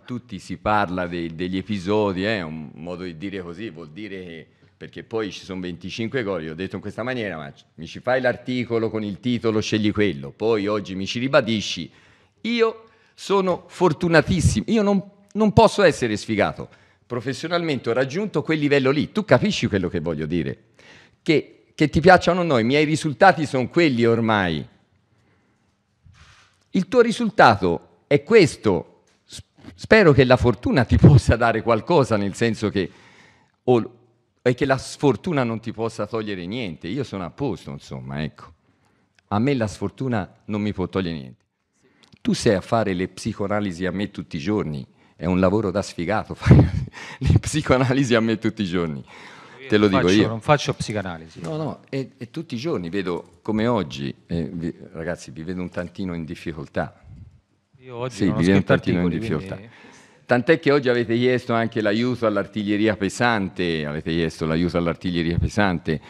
tutti si parla dei, degli episodi, è eh, un modo di dire così, vuol dire che perché poi ci sono 25 gol, io ho detto in questa maniera, ma mi ci fai l'articolo con il titolo, scegli quello, poi oggi mi ci ribadisci, io sono fortunatissimo, io non, non posso essere sfigato, professionalmente ho raggiunto quel livello lì, tu capisci quello che voglio dire, che, che ti piacciono o no, i miei risultati sono quelli ormai, il tuo risultato è questo, Spero che la fortuna ti possa dare qualcosa, nel senso che, o, e che la sfortuna non ti possa togliere niente. Io sono a posto, insomma, ecco. A me la sfortuna non mi può togliere niente. Tu sei a fare le psicoanalisi a me tutti i giorni, è un lavoro da sfigato fare le psicoanalisi a me tutti i giorni. Io Te lo dico faccio, io. Non faccio psicanalisi. No, no, e, e tutti i giorni vedo come oggi, eh, vi, ragazzi, vi vedo un tantino in difficoltà io oggi sì, non ho scritto articoli, quindi... Tant'è che oggi avete chiesto anche l'aiuto all'artiglieria pesante, avete chiesto l'aiuto all'artiglieria pesante,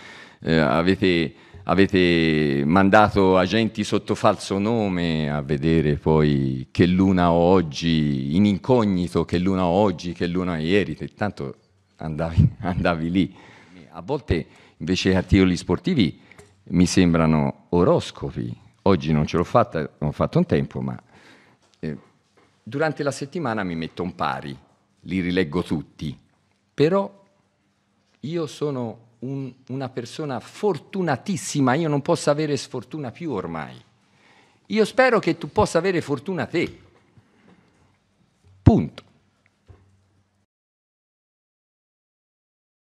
eh, avete, avete, mandato agenti sotto falso nome a vedere poi che luna ho oggi, in incognito che luna ho oggi, che luna ho ieri, tanto andavi, andavi lì. A volte invece articoli sportivi mi sembrano oroscopi, oggi non ce l'ho fatta, non ho fatto un tempo, ma durante la settimana mi metto un pari, li rileggo tutti, però io sono un, una persona fortunatissima, io non posso avere sfortuna più ormai. Io spero che tu possa avere fortuna te. Punto.